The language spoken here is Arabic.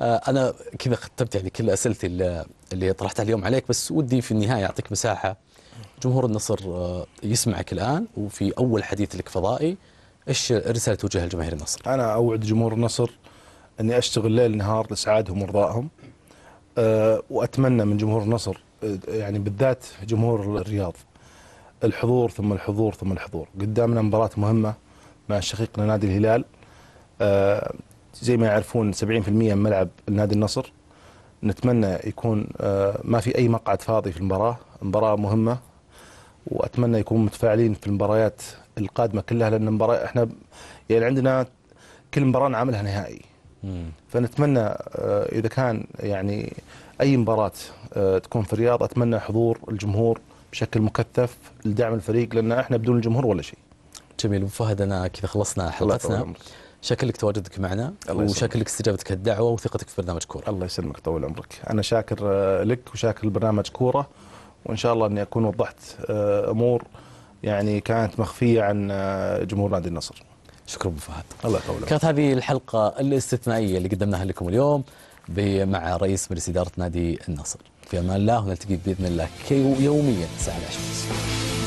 آه، انا كذا ختمت يعني كل اسئلتي اللي طرحتها اليوم عليك بس ودي في النهايه اعطيك مساحه جمهور النصر آه، يسمعك الان وفي اول حديث لك فضائي ايش رساله توجهها لجماهير النصر؟ انا اوعد جمهور النصر اني اشتغل ليل نهار لاسعادهم وارضائهم آه، واتمنى من جمهور النصر يعني بالذات جمهور الرياض الحضور ثم الحضور ثم الحضور قدامنا مباراه مهمه مع شقيقنا نادي الهلال زي ما يعرفون 70% من ملعب نادي النصر نتمنى يكون آه، ما في اي مقعد فاضي في المباراه، مباراه مهمه واتمنى يكون متفاعلين في المباريات القادمه كلها لان المباراه احنا يعني عندنا كل مباراه نعملها نهائي. فنتمنى آه، اذا كان يعني اي مباراه آه، تكون في الرياض اتمنى حضور الجمهور بشكل مكثف لدعم الفريق لان احنا بدون الجمهور ولا شيء. جميل ابو فهد انا كذا خلصنا حلقتنا. شكلك تواجدك معنا وشكلك استجابتك الدعوة وثقتك في برنامج كورة الله يسلمك طول عمرك أنا شاكر آه، لك وشاكر لبرنامج كورة وإن شاء الله أني أكون وضحت آه، أمور يعني كانت مخفية عن آه، جمهور نادي النصر شكرا ابو فهد الله يطول كانت هذه الحلقه الاستثنائيه اللي قدمناها لكم اليوم مع رئيس مجلس اداره نادي النصر في امان الله ونلتقي باذن الله يوميا الساعه 10